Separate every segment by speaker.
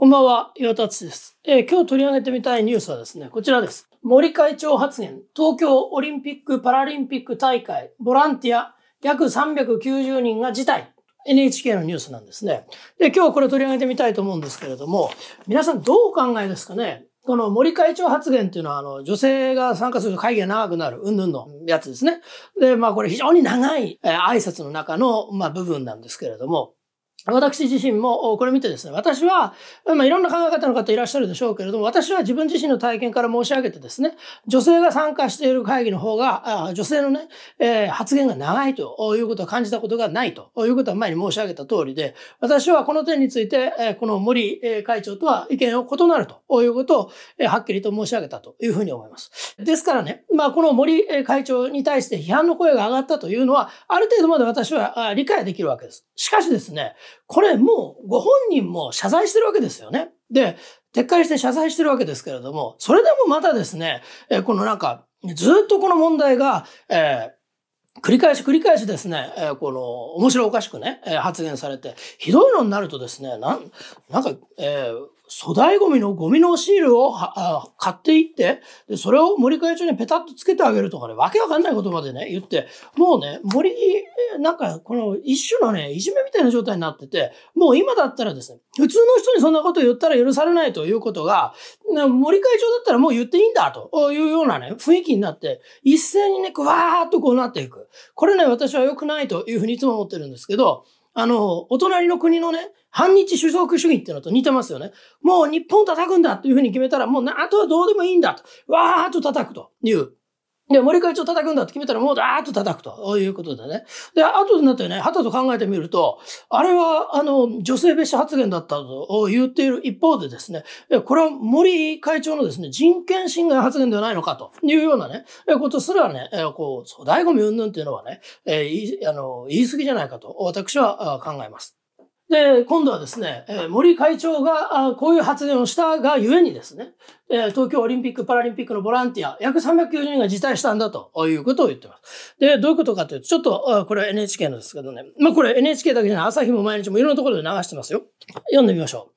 Speaker 1: こんばんは、岩立です、えー、今日取り上げてみたいニュースはですね、こちらです。森会長発言、東京オリンピック・パラリンピック大会、ボランティア、約390人が辞退。NHK のニュースなんですね。で、今日これ取り上げてみたいと思うんですけれども、皆さんどうお考えですかねこの森会長発言っていうのは、あの、女性が参加すると会議が長くなる、うんぬんのやつですね。で、まあこれ非常に長い、え挨拶の中の、まあ部分なんですけれども、私自身もこれ見てですね、私は、まあ、いろんな考え方の方いらっしゃるでしょうけれども、私は自分自身の体験から申し上げてですね、女性が参加している会議の方が、女性のね、えー、発言が長いということを感じたことがないということは前に申し上げた通りで、私はこの点について、えこの森会長とは意見を異なるということを、えはっきりと申し上げたというふうに思います。ですからね、まあ、この森会長に対して批判の声が上がったというのは、ある程度まで私は理解できるわけです。しかしですね、これもうご本人も謝罪してるわけですよね。で、撤回して謝罪してるわけですけれども、それでもまたですね、えこのなんか、ずっとこの問題が、えー、繰り返し繰り返しですね、えー、この、面白おかしくね、えー、発言されて、ひどいのになるとですね、なん、なんか、えー、粗大ゴミのゴミのシールを買っていって、で、それを森会長にペタッとつけてあげるとかね、わけわかんないことまでね、言って、もうね、森に、なんか、この一種のね、いじめみたいな状態になってて、もう今だったらですね、普通の人にそんなこと言ったら許されないということが、森会長だったらもう言っていいんだというようなね、雰囲気になって、一斉にね、くわーっとこうなっていく。これね、私は良くないというふうにいつも思ってるんですけど、あの、お隣の国のね、反日種族主義っていうのと似てますよね。もう日本叩くんだというふうに決めたら、もうあとはどうでもいいんだと。わーっと叩くという。で、もう一回ちょっと叩くんだって決めたら、もうダーッと叩くということでね。で、後になってね、はたと考えてみると、あれは、あの、女性蔑視発言だったと言っている一方でですね、これは森会長のですね、人権侵害発言ではないのかというようなね、ことすらね、こう、醍醐味云々っていうのはね、えい、あの、言い過ぎじゃないかと、私は考えます。で、今度はですね、森会長がこういう発言をしたがゆえにですね、東京オリンピック・パラリンピックのボランティア、約390人が辞退したんだということを言ってます。で、どういうことかというと、ちょっと、これは NHK のですけどね、まあこれ NHK だけじゃない、朝日も毎日もいろんなところで流してますよ。読んでみましょ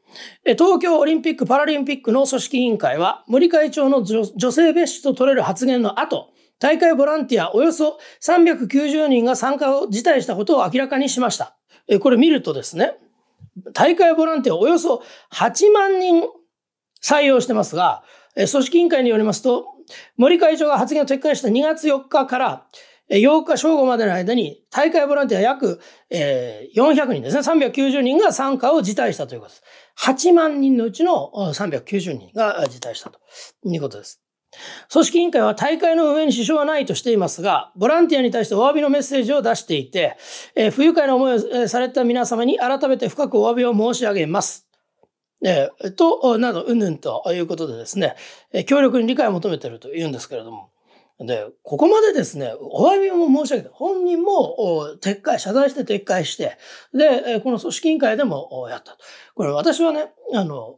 Speaker 1: う。東京オリンピック・パラリンピックの組織委員会は、森会長の女性蔑視と取れる発言の後、大会ボランティアおよそ390人が参加を辞退したことを明らかにしました。これ見るとですね、大会ボランティアおよそ8万人採用してますが、組織委員会によりますと、森会長が発言を撤回した2月4日から8日正午までの間に、大会ボランティア約400人ですね、390人が参加を辞退したということです。8万人のうちの390人が辞退したということです。組織委員会は大会の運営に支障はないとしていますが、ボランティアに対してお詫びのメッセージを出していて、えー、不愉快な思いをされた皆様に改めて深くお詫びを申し上げます。えー、と、など、うんぬんということでですね、えー、協力に理解を求めているというんですけれども、で、ここまでですね、お詫びを申し上げて、本人も撤回、謝罪して撤回して、で、この組織委員会でもやったと。これ私はね、あの、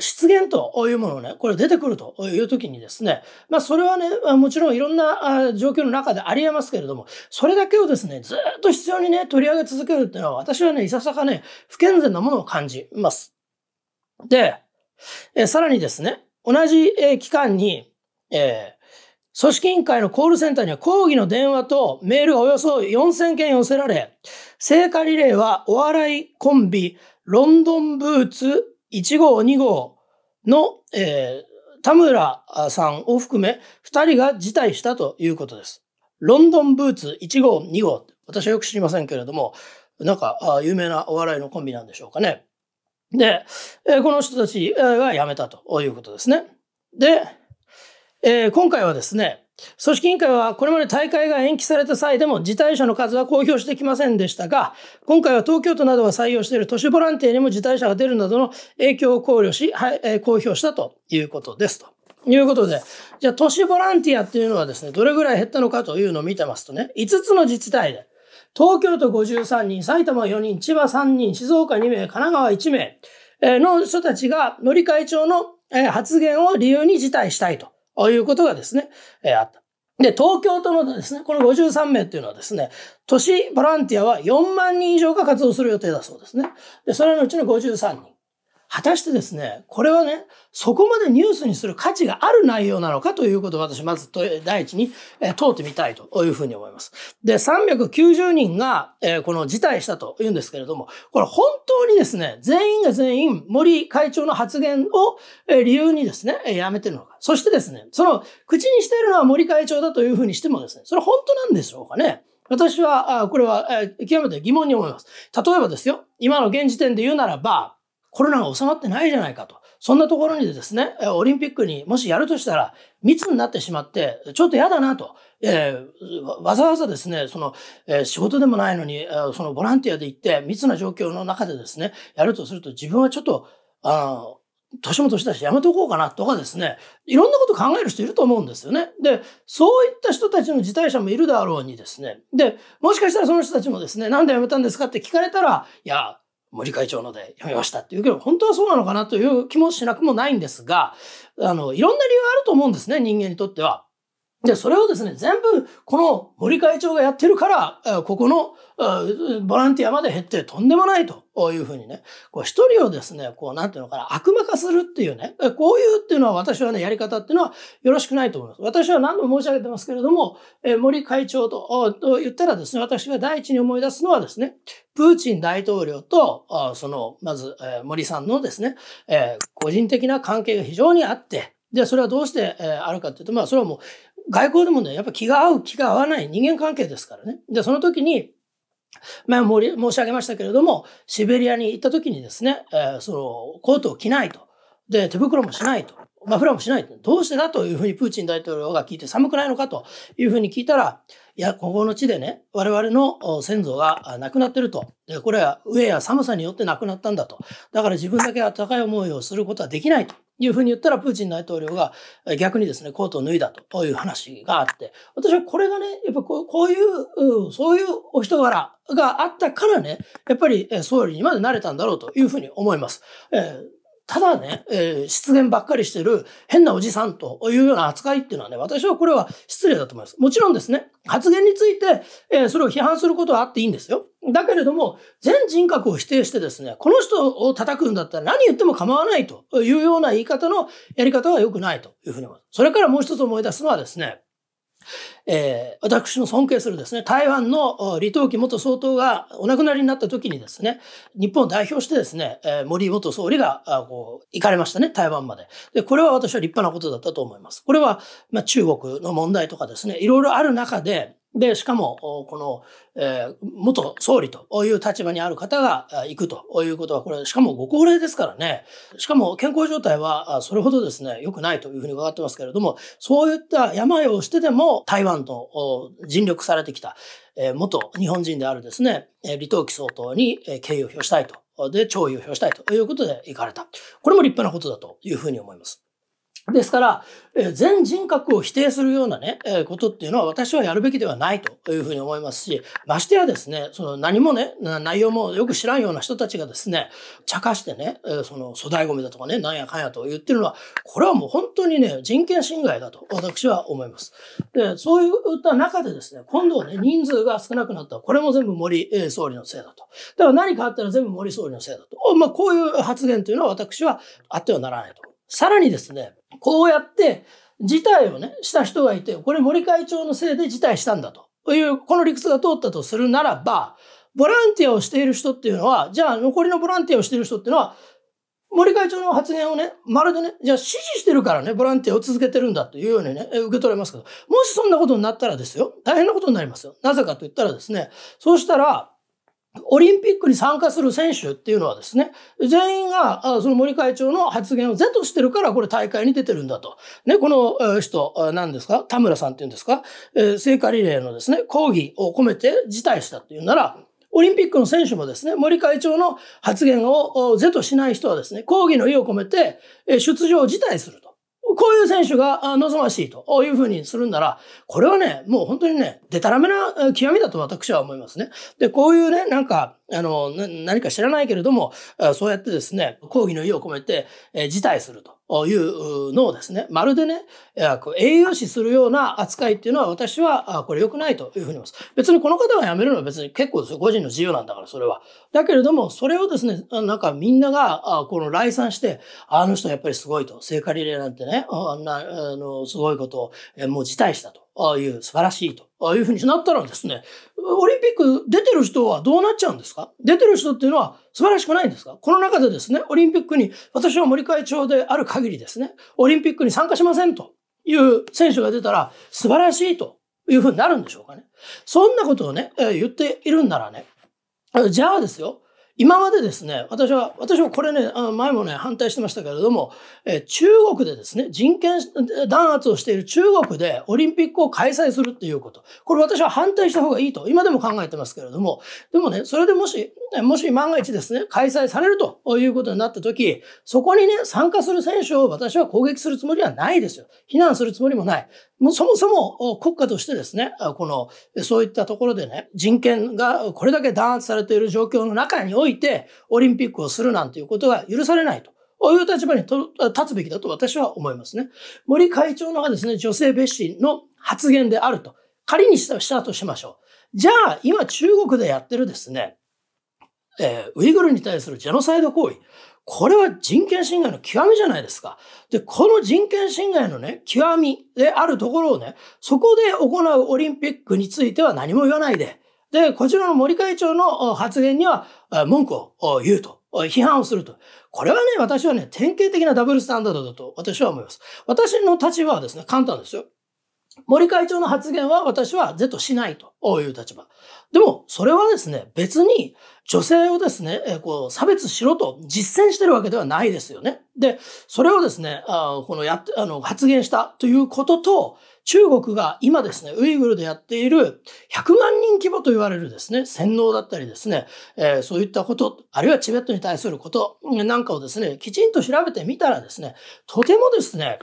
Speaker 1: 失言というものをね、これ出てくるという時にですね、まあそれはね、もちろんいろんな状況の中であり得ますけれども、それだけをですね、ずっと必要にね、取り上げ続けるっていうのは私はね、いささかね、不健全なものを感じます。で、えさらにですね、同じ、え期間に、えー組織委員会のコールセンターには抗議の電話とメールがおよそ4000件寄せられ、聖火リレーはお笑いコンビ、ロンドンブーツ1号2号の、えー、田村さんを含め2人が辞退したということです。ロンドンブーツ1号2号、私はよく知りませんけれども、なんか有名なお笑いのコンビなんでしょうかね。で、えー、この人たちが辞めたということですね。で、えー、今回はですね、組織委員会はこれまで大会が延期された際でも辞退者の数は公表してきませんでしたが、今回は東京都などが採用している都市ボランティアにも辞退者が出るなどの影響を考慮し、はいえー、公表したということですと。いうことで、じゃあ都市ボランティアっていうのはですね、どれぐらい減ったのかというのを見てますとね、5つの自治体で、東京都53人、埼玉4人、千葉3人、静岡2名、神奈川1名の人たちが、森会長の発言を理由に辞退したいとということがですね、えー、あった。で、東京都のですね、この53名っていうのはですね、都市ボランティアは4万人以上が活動する予定だそうですね。で、それのうちの53人。果たしてですね、これはね、そこまでニュースにする価値がある内容なのかということを私、まず第一に、えー、通ってみたいというふうに思います。で、390人が、えー、この辞退したというんですけれども、これ本当にですね、全員が全員森会長の発言を、えー、理由にですね、やめてるのか。そしてですね、その口にしているのは森会長だというふうにしてもですね、それ本当なんでしょうかね。私は、これは、極めて疑問に思います。例えばですよ、今の現時点で言うならば、コロナが収まってないじゃないかと。そんなところにですね、オリンピックにもしやるとしたら、密になってしまって、ちょっと嫌だなと。えー、わざわざですね、その、えー、仕事でもないのに、えー、そのボランティアで行って密な状況の中でですね、やるとすると自分はちょっと、あの、年も年だしやめとこうかなとかですね、いろんなこと考える人いると思うんですよね。で、そういった人たちの辞退者もいるだろうにですね、で、もしかしたらその人たちもですね、なんでやめたんですかって聞かれたら、いや、森会長ので読みましたっていうけど、本当はそうなのかなという気もしなくもないんですが、あの、いろんな理由あると思うんですね、人間にとっては。で、それをですね、全部、この森会長がやってるから、ここのボランティアまで減ってとんでもないというふうにね、こう一人をですね、こうなんていうのかな、悪魔化するっていうね、こういうっていうのは私はね、やり方っていうのはよろしくないと思います。私は何度も申し上げてますけれども、え森会長と言ったらですね、私が第一に思い出すのはですね、プーチン大統領と、その、まず、え森さんのですね、え個人的な関係が非常にあって、で、それはどうして、えあるかっていうと、まあ、それはもう、外交でもね、やっぱ気が合う、気が合わない人間関係ですからね。で、その時に、前も申し上げましたけれども、シベリアに行った時にですね、えー、その、コートを着ないと。で、手袋もしないと。マフラーもしない。と。どうしてだというふうにプーチン大統領が聞いて寒くないのかというふうに聞いたら、いや、ここの地でね、我々の先祖が亡くなってると。で、これは飢えや寒さによって亡くなったんだと。だから自分だけはかい思いをすることはできないというふうに言ったら、プーチン大統領が逆にですね、コートを脱いだという話があって、私はこれがね、やっぱこうこういう、そういうお人柄があったからね、やっぱり総理にまでなれたんだろうというふうに思います。えーただね、えー、失言ばっかりしてる変なおじさんというような扱いっていうのはね、私はこれは失礼だと思います。もちろんですね、発言について、えー、それを批判することはあっていいんですよ。だけれども、全人格を否定してですね、この人を叩くんだったら何言っても構わないというような言い方のやり方は良くないというふうに思います。それからもう一つ思い出すのはですね、えー、私の尊敬するですね、台湾の李登輝元総統がお亡くなりになった時にですね、日本を代表してですね、えー、森元総理がこう行かれましたね、台湾まで。で、これは私は立派なことだったと思います。これは、まあ、中国の問題とかですね、いろいろある中で、で、しかも、この、えー、元総理という立場にある方が行くということは、これ、しかもご高齢ですからね。しかも健康状態はそれほどですね、良くないというふうに伺ってますけれども、そういった病をしてでも台湾と尽力されてきた、えー、元日本人であるですね、李登輝総統に敬意を表したいと。で、弔意を表したいということで行かれた。これも立派なことだというふうに思います。ですから、え全人格を否定するようなね、えことっていうのは私はやるべきではないというふうに思いますし、ましてやですね、その何もね、内容もよく知らんような人たちがですね、茶化してね、えその粗大ゴミだとかね、なんやかんやと言ってるのは、これはもう本当にね、人権侵害だと私は思います。で、そういった中でですね、今度はね、人数が少なくなったこれも全部森、え総理のせいだと。だから何かあったら全部森総理のせいだと。まあ、こういう発言というのは私はあってはならないと。さらにですね、こうやって事態をね、した人がいて、これ森会長のせいで辞退したんだという、この理屈が通ったとするならば、ボランティアをしている人っていうのは、じゃあ残りのボランティアをしている人っていうのは、森会長の発言をね、まるでね、じゃあ支持してるからね、ボランティアを続けてるんだというようにね、受け取れますけど、もしそんなことになったらですよ、大変なことになりますよ。なぜかと言ったらですね、そうしたら、オリンピックに参加する選手っていうのはですね、全員が、その森会長の発言を是としてるから、これ大会に出てるんだと。ね、この人、何ですか田村さんっていうんですか聖火リレーのですね、抗議を込めて辞退したっていうなら、オリンピックの選手もですね、森会長の発言を是としない人はですね、抗議の意を込めて出場を辞退すると。こういう選手が望ましいというふうにするんなら、これはね、もう本当にね、でたらめな極みだと私は思いますね。で、こういうね、なんか、あの、何か知らないけれども、そうやってですね、抗議の意を込めて、え辞退すると。いうのをですね、まるでね、栄養視するような扱いっていうのは私はこれ良くないというふうに思います。別にこの方が辞めるのは別に結構ですよ。個人の自由なんだから、それは。だけれども、それをですね、なんかみんながこの来賛して、あの人やっぱりすごいと、聖火リレーなんてね、あんな、あの、すごいことをもう辞退したと。ああいう素晴らしいと、ああいうふうになったらですね、オリンピック出てる人はどうなっちゃうんですか出てる人っていうのは素晴らしくないんですかこの中でですね、オリンピックに、私は森会長である限りですね、オリンピックに参加しませんという選手が出たら素晴らしいというふうになるんでしょうかね。そんなことをね、え言っているんならね、じゃあですよ、今までですね、私は、私はこれね、あ前もね、反対してましたけれども、え中国でですね、人権弾圧をしている中国でオリンピックを開催するっていうこと。これ私は反対した方がいいと、今でも考えてますけれども、でもね、それでもし、もし万が一ですね、開催されるということになった時、そこにね、参加する選手を私は攻撃するつもりはないですよ。非難するつもりもない。もうそもそも国家としてですね、この、そういったところでね、人権がこれだけ弾圧されている状況の中においおいて、オリンピックをするなんていうことが許されないと。こういう立場に立つべきだと私は思いますね。森会長のがですね、女性蔑視の発言であると。仮にしたとしましょう。じゃあ、今中国でやってるですね、えー、ウイグルに対するジェノサイド行為。これは人権侵害の極みじゃないですか。で、この人権侵害のね、極みであるところをね、そこで行うオリンピックについては何も言わないで、で、こちらの森会長の発言には文句を言うと。批判をすると。これはね、私はね、典型的なダブルスタンダードだと私は思います。私の立場はですね、簡単ですよ。森会長の発言は私は是としないという立場。でも、それはですね、別に女性をですね、えこう、差別しろと実践してるわけではないですよね。で、それをですね、あこのやって、あの、発言したということと、中国が今ですね、ウイグルでやっている100万人規模と言われるですね、洗脳だったりですね、えー、そういったこと、あるいはチベットに対することなんかをですね、きちんと調べてみたらですね、とてもですね、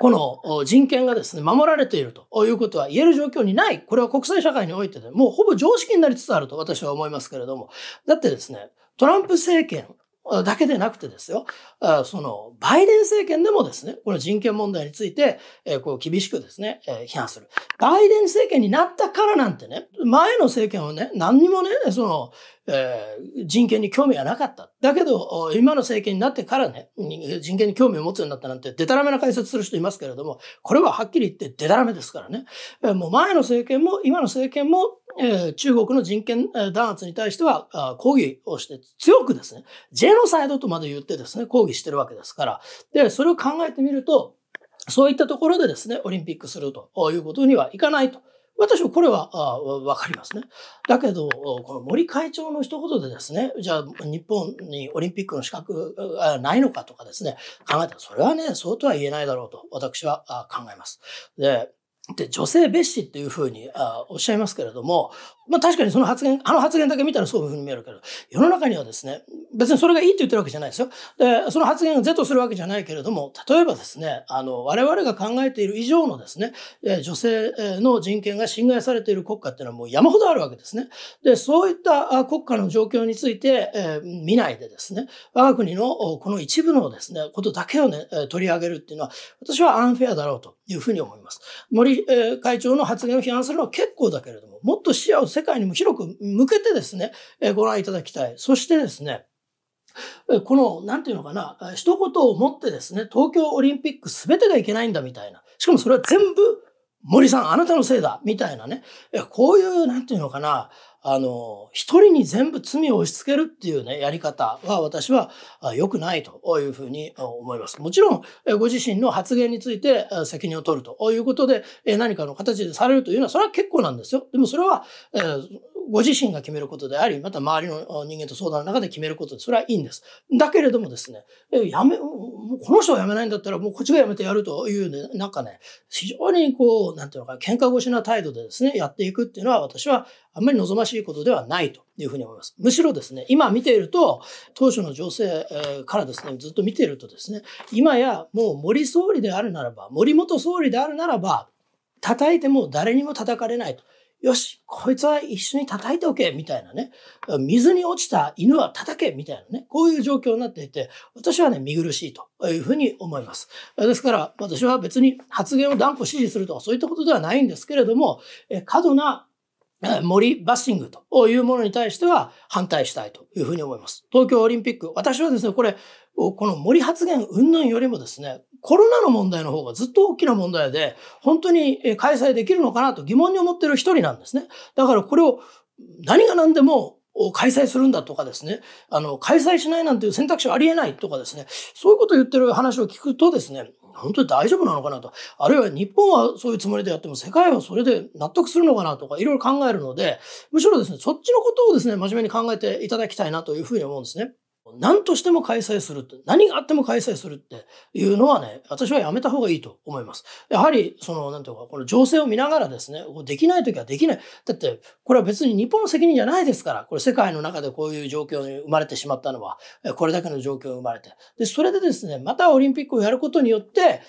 Speaker 1: この人権がですね、守られているということは言える状況にない。これは国際社会においてで、もうほぼ常識になりつつあると私は思いますけれども。だってですね、トランプ政権だけでなくてですよ、その、バイデン政権でもですね、この人権問題について、えこう、厳しくですね、え批判する。バイデン政権になったからなんてね、前の政権はね、何にもね、その、え人権に興味はなかった。だけど、今の政権になってからね、人権に興味を持つようになったなんて、デタラメな解説する人いますけれども、これははっきり言ってデタラメですからね。もう前の政権も、今の政権も、中国の人権弾圧に対しては抗議をして強くですね、ジェノサイドとまで言ってですね、抗議してるわけですから。で、それを考えてみると、そういったところでですね、オリンピックするということにはいかないと。私はこれはわかりますね。だけど、この森会長の一言でですね、じゃあ日本にオリンピックの資格がないのかとかですね、考えたら、それはね、そうとは言えないだろうと私は考えます。で、で、女性蔑視っていうふうにあおっしゃいますけれども、まあ確かにその発言、あの発言だけ見たらそういうふうに見えるけど、世の中にはですね、別にそれがいいって言ってるわけじゃないですよ。で、その発言を是とするわけじゃないけれども、例えばですね、あの、我々が考えている以上のですね、女性の人権が侵害されている国家っていうのはもう山ほどあるわけですね。で、そういった国家の状況について、えー、見ないでですね、我が国のこの一部のですね、ことだけをね、取り上げるっていうのは、私はアンフェアだろうと。いうふうに思います。森、え会長の発言を批判するのは結構だけれども、もっと視野を世界にも広く向けてですね、えご覧いただきたい。そしてですね、この、なんていうのかな、一言をもってですね、東京オリンピック全てがいけないんだみたいな。しかもそれは全部、森さん、あなたのせいだみたいなね。こういう、なんていうのかな、あの、一人に全部罪を押し付けるっていうね、やり方は私は良くないというふうに思います。もちろん、ご自身の発言について責任を取るということで、何かの形でされるというのは、それは結構なんですよ。でもそれは、ご自身が決めることであり、また周りの人間と相談の中で決めることで、それはいいんです。だけれどもですね、やめ、もうこの人を辞めないんだったら、もうこっちが辞めてやるというね、なんかね、非常にこう、なんていうのか、喧嘩越しな態度でですね、やっていくっていうのは私はあんまり望ましいことではないというふうに思います。むしろですね、今見ていると、当初の情勢からですね、ずっと見ているとですね、今やもう森総理であるならば、森元総理であるならば、叩いても誰にも叩かれないと。よし、こいつは一緒に叩いておけ、みたいなね。水に落ちた犬は叩け、みたいなね。こういう状況になっていて、私はね、見苦しいというふうに思います。ですから、私は別に発言を断固支持するとか、そういったことではないんですけれども、過度な森バッシングというものに対しては反対したいというふうに思います。東京オリンピック、私はですね、これ、この森発言云々よりもですね、コロナの問題の方がずっと大きな問題で、本当に開催できるのかなと疑問に思ってる一人なんですね。だからこれを何が何でも開催するんだとかですね、あの、開催しないなんていう選択肢はありえないとかですね、そういうことを言ってる話を聞くとですね、本当に大丈夫なのかなと。あるいは日本はそういうつもりでやっても世界はそれで納得するのかなとかいろいろ考えるので、むしろですね、そっちのことをですね、真面目に考えていただきたいなというふうに思うんですね。何としても開催するって、何があっても開催するっていうのはね、私はやめた方がいいと思います。やはり、その、なんていうか、この情勢を見ながらですね、できないときはできない。だって、これは別に日本の責任じゃないですから、これ世界の中でこういう状況に生まれてしまったのは、これだけの状況が生まれて。で、それでですね、またオリンピックをやることによって、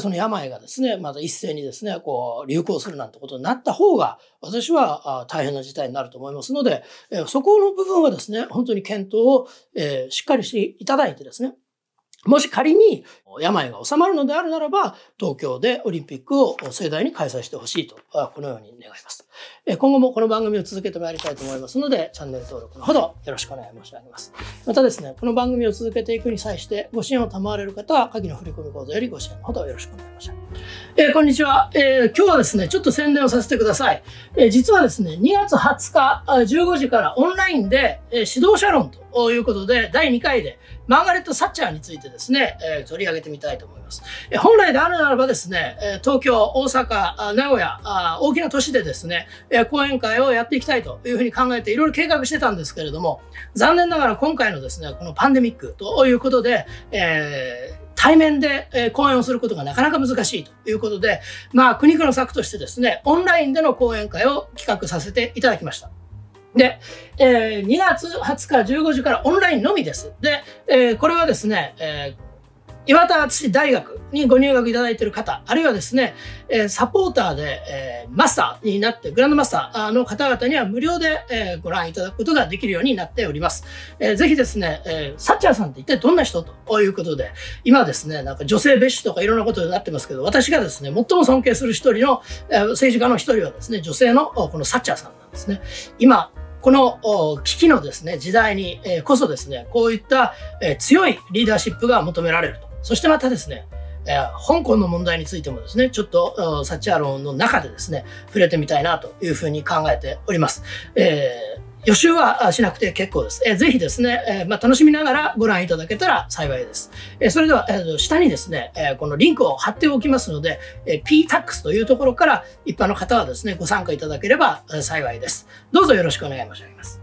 Speaker 1: その病がですね、また一斉にですね、こう、流行するなんてことになった方が、私は大変な事態になると思いますので、そこの部分はですね、本当に検討をしっかりしていただいてですね、もし仮に病が治まるのであるならば、東京でオリンピックを盛大に開催してほしいと、このように願います。今後もこの番組を続けてまいりたいと思いますので、チャンネル登録のほどよろしくお願い申し上げます。またですね、この番組を続けていくに際して、ご支援を賜れる方は、鍵の振込口座よりご支援のほどよろしくお願い申し上げます。えー、こんにちは、えー、今日はですね、ちょっと宣伝をさせてください。えー、実はですね、2月20日15時からオンラインで、え指導者論とということで、第2回でマーガレット・サッチャーについてですね、えー、取り上げてみたいと思います。え本来であるならばですね、え東京、大阪、名古屋、大きな都市でですね、え講演会をやっていきたいというふうに考えていろいろ計画してたんですけれども、残念ながら今回のですね、このパンデミックということで、えー対面で講演をすることがなかなか難しいということで、まあ、苦肉の策としてですね、オンラインでの講演会を企画させていただきました。で、えー、2月20日15時からオンラインのみです。で、えー、これはですね、えー岩田敦大学にご入学いただいている方、あるいはですね、えー、サポーターで、えー、マスターになって、グランドマスターの方々には無料で、えー、ご覧いただくことができるようになっております。えー、ぜひですね、えー、サッチャーさんって一体どんな人ということで、今ですね、なんか女性蔑視とかいろんなことになってますけど、私がですね、最も尊敬する一人の、えー、政治家の一人はですね、女性のこのサッチャーさんなんですね。今、この危機のですね、時代にこそですね、こういった強いリーダーシップが求められると。そしてまたですね、え香港の問題についてもですね、ちょっとサッチャー論の中でですね、触れてみたいなというふうに考えております。えー予習はしなくて結構です。えー、ぜひですね、えー、まあ、楽しみながらご覧いただけたら幸いです。えー、それでは、えー、下にですね、えこのリンクを貼っておきますので、え PTAX というところから一般の方はですね、ご参加いただければ幸いです。どうぞよろしくお願い申し上げます。